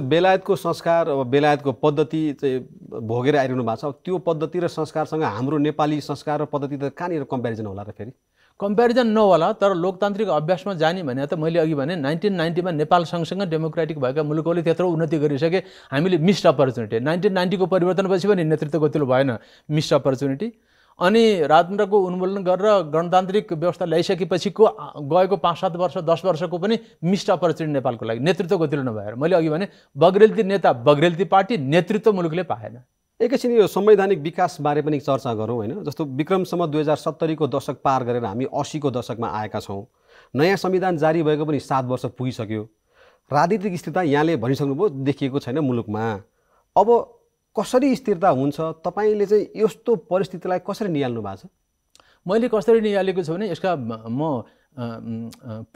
बेलायतको बेलायतको संस्कार अब बेलायतको पद्धति चाहिँ भोगेर आइरहनु भएको छ त्यो पद्धति र संस्कारसँग हाम्रो नेपाली संस्कार र पद्धति त कहाँनिर कम्पेरिजन होला त फेरि कम्पेरिजन नहोला तर लोकतान्त्रिक अभ्यासमा जाने भने त मैले अघि भने नाइन्टिन नाइन्टीमा नेपाल सँगसँगै डेमोक्रेटिक भएका मुलुकहरूले त्यत्रो उन्नति गरिसके हामीले मिस्ड अपर्च्युनिटी नाइन्टिन नाइन्टीको परिवर्तनपछि पनि नेतृत्व गतिलो भएन मिस्ड अपर्च्युनिटी अनि राजतन्त्रको उन्मूलन गरेर गणतान्त्रिक व्यवस्था ल्याइसकेपछिको गएको पाँच सात वर्ष दस वर्षको पनि मिस्ड अपर्च्युनिटी नेपालको लागि नेतृत्व गतिलो नभएर मैले अघि भने बग्रेलती नेता बग्रेलती पार्टी नेतृत्व मुलुकले पाएन एकैछिन यो संवैधानिक विकासबारे पनि चर्चा गरौँ होइन जस्तो विक्रमसम्म दुई हजार सत्तरीको दशक पार गरेर हामी असीको दशकमा आएका छौँ नयाँ संविधान जारी भएको पनि सात वर्ष पुगिसक्यो राजनीतिक स्थिरता यहाँले भनिसक्नुभयो देखिएको छैन मुलुकमा अब कसरी स्थिरता हुन्छ तपाईँले चाहिँ यस्तो परिस्थितिलाई कसरी निहाल्नु भएको छ मैले कसरी निहालेको छु भने यसका म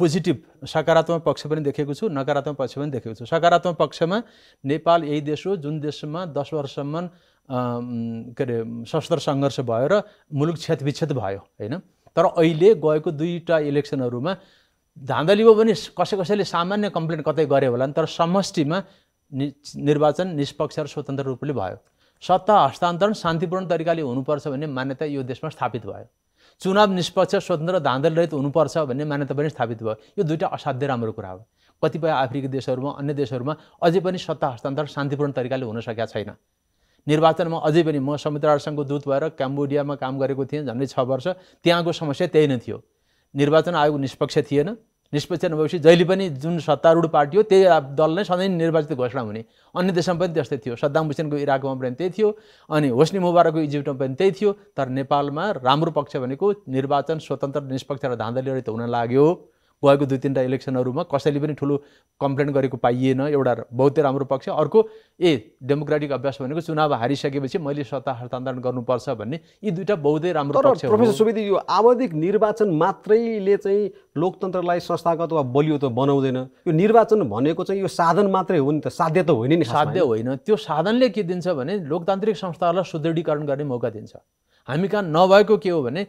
पोजिटिभ सकारात्मक पक्ष पनि देखेको छु नकारात्मक पक्ष पनि देखेको छु सकारात्मक पक्षमा नेपाल यही देश हो जुन देशमा दस वर्षसम्म के अरे सशस्त्र सङ्घर्ष भयो र मुलुक क्षतविक्षत भयो होइन तर अहिले गएको दुईवटा इलेक्सनहरूमा धाँधली भयो भने कसै कसैले सामान्य कम्प्लेन कतै गरे होला नि तर समष्टिमा निर्वाचन निष्पक्ष र स्वतन्त्र रूपले भयो सत्ता हस्तान्तरण शान्तिपूर्ण तरिकाले हुनुपर्छ भन्ने मान्यता यो देशमा स्थापित भयो चुनाव निष्पक्ष स्वतन्त्र धाँधलरहित हुनुपर्छ भन्ने मान्यता पनि स्थापित भयो यो दुइटा असाध्य राम्रो कुरा हो कतिपय अफ्रिकी देशहरूमा अन्य देशहरूमा अझै पनि सत्ता हस्तान्तरण शान्तिपूर्ण तरिकाले हुन सकेका छैन निर्वाचनमा अझै पनि म समुद्रसँगको दूत भएर क्याम्बोडियामा काम गरेको थिएँ झन्डै छ वर्ष त्यहाँको समस्या त्यही नै थियो निर्वाचन आयोग निष्पक्ष थिएन निष्पक्ष नभएपछि जहिले पनि जुन सत्तारूढ पार्टी हो त्यही दल नै सधैँ निर्वाचित घोषणा हुने अन्य देशमा पनि त्यस्तै थियो सद्दाम हुसेनको इराकमा पनि त्यही थियो अनि होस्नी मुबारकको इजिप्टमा पनि त्यही थियो तर नेपालमा राम्रो पक्ष भनेको निर्वाचन स्वतन्त्र निष्पक्ष र धाँधली रहित हुन लाग्यो भएको दुई तिनवटा इलेक्सनहरूमा कसैले पनि ठुलो कम्प्लेन गरेको पाइएन एउटा बहुतै राम्रो पक्ष अर्को ए डेमोक्रेटिक अभ्यास भनेको चुनाव हारिसकेपछि मैले सत्ता हस्तान्तरण गर्नुपर्छ भन्ने यी दुईवटा बहुतै राम्रो पक्ष प्रोफेसर सुवेदी यो आवधिक निर्वाचन मात्रैले चाहिँ लोकतन्त्रलाई संस्थागत वा बलियो त बनाउँदैन यो निर्वाचन भनेको चाहिँ यो साधन मात्रै हो नि त साध्य त होइन नि साध्य होइन त्यो साधनले के दिन्छ भने लोकतान्त्रिक संस्थाहरूलाई सुदृढीकरण गर्ने मौका दिन्छ हामी कहाँ नभएको के हो भने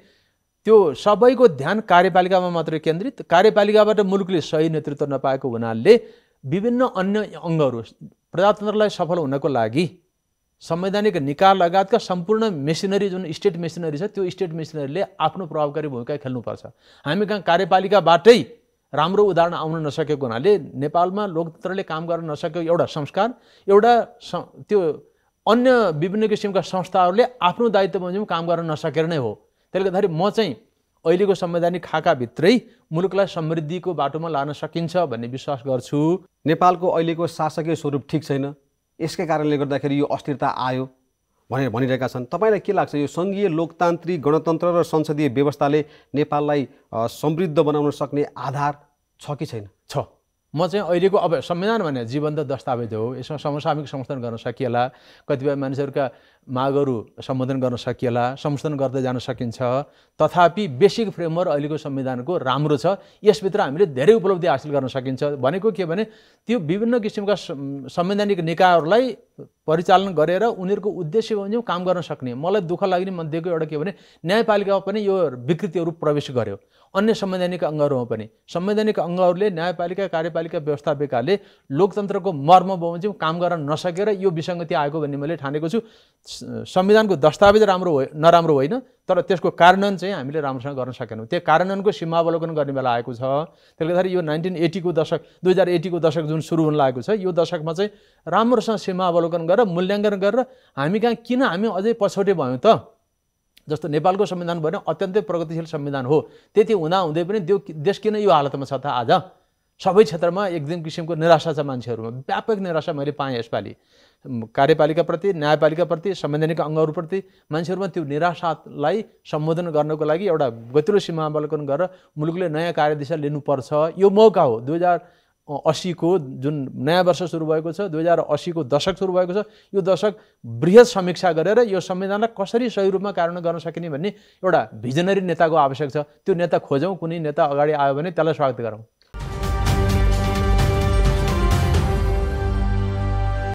त्यो सबैको ध्यान कार्यपालिकामा मात्रै केन्द्रित कार्यपालिकाबाट मुलुकले सही नेतृत्व नपाएको हुनाले विभिन्न अन्य अङ्गहरू प्रजातन्त्रलाई सफल हुनको लागि संवैधानिक निकाय लगायतका सम्पूर्ण मेसिनरी जुन स्टेट मेसिनरी छ त्यो स्टेट मेसिनरीले आफ्नो प्रभावकारी भूमिका खेल्नुपर्छ हामी कहाँ कार्यपालिकाबाटै राम्रो उदाहरण आउन नसकेको हुनाले नेपालमा लोकतन्त्रले काम गर्न नसकेको एउटा संस्कार एउटा त्यो अन्य विभिन्न किसिमका संस्थाहरूले आफ्नो दायित्व बमोजिम काम गर्न नसकेर नै हो त्यसले गर्दाखेरि म चाहिँ अहिलेको संवैधानिक खाकाभित्रै मुलुकलाई समृद्धिको बाटोमा लान सकिन्छ भन्ने विश्वास गर्छु नेपालको अहिलेको शासकीय स्वरूप ठिक छैन यसकै कारणले गर्दाखेरि यो अस्थिरता आयो भनेर भनिरहेका छन् तपाईँलाई के लाग्छ यो सङ्घीय लोकतान्त्रिक गणतन्त्र र संसदीय व्यवस्थाले नेपाललाई समृद्ध बनाउन सक्ने आधार छ कि छैन छ म चाहिँ अहिलेको अब संविधान भने जीवन्त दस्तावेज हो यसमा समसामिक संशोधन गर्न सकिएला कतिपय मानिसहरूका मागहरू सम्बोधन गर्न सकिएला संशोधन गर्दै जान सकिन्छ तथापि बेसिक फ्रेमवर्क अहिलेको संविधानको राम्रो छ यसभित्र हामीले धेरै उपलब्धि हासिल गर्न सकिन्छ भनेको के भने त्यो विभिन्न किसिमका संवैधानिक निकायहरूलाई परिचालन गरेर उनीहरूको उद्देश्य भने काम गर्न सक्ने मलाई दुःख लाग्ने मन दिएको एउटा के भने न्यायपालिकामा पनि यो विकृतिहरू प्रवेश गर्यो अन्य संवैधानिक अङ्गहरूमा पनि संवैधानिक अङ्गहरूले न्यायपालिका कार्यपालिका व्यवस्थापिकाले लोकतन्त्रको मर्म बमोजिम काम गर्न नसकेर यो विसङ्गति आएको भन्ने मैले ठानेको छु संविधानको दस्तावेज राम्रो हो नराम्रो होइन तर त्यसको कार्यान्वयन चाहिँ हामीले राम्रोसँग गर्न सकेनौँ त्यो कार्यान्वयनको सीमावलोकन गर्ने बेला आएको छ त्यसले गर्दाखेरि यो नाइन्टिन एटीको दशक दुई हजार एटीको दशक जुन सुरु हुन लागेको छ यो दशकमा चाहिँ राम्रोसँग सीमावलोकन गरेर मूल्याङ्कन गरेर हामी कहाँ किन हामी अझै पछौटे भयौँ त जस्तो नेपालको संविधान भने अत्यन्तै प्रगतिशील संविधान हो त्यति हुँदाहुँदै पनि त्यो देश किन यो हालतमा छ त आज सबै क्षेत्रमा एक एकदम किसिमको निराशा छ मान्छेहरूमा व्यापक निराशा मैले पाएँ यसपालि कार्यपालिकाप्रति न्यायपालिकाप्रति संवैधानिक अङ्गहरूप्रति मान्छेहरूमा त्यो निराशालाई सम्बोधन गर्नको लागि एउटा गतिलो सीमावलोकन गरेर मुलुकले नयाँ कार्यदिशा लिनुपर्छ यो मौका हो दुई हजार असीको जुन नयाँ वर्ष सुरु भएको छ दुई हजार असीको दशक सुरु भएको छ यो दशक वृहत समीक्षा गरेर यो संविधानलाई कसरी सही रूपमा कार्यान्वयन गर्न सकिने भन्ने एउटा भिजनरी नेताको आवश्यक छ त्यो नेता खोजौँ कुनै नेता अगाडि आयो भने त्यसलाई स्वागत गरौँ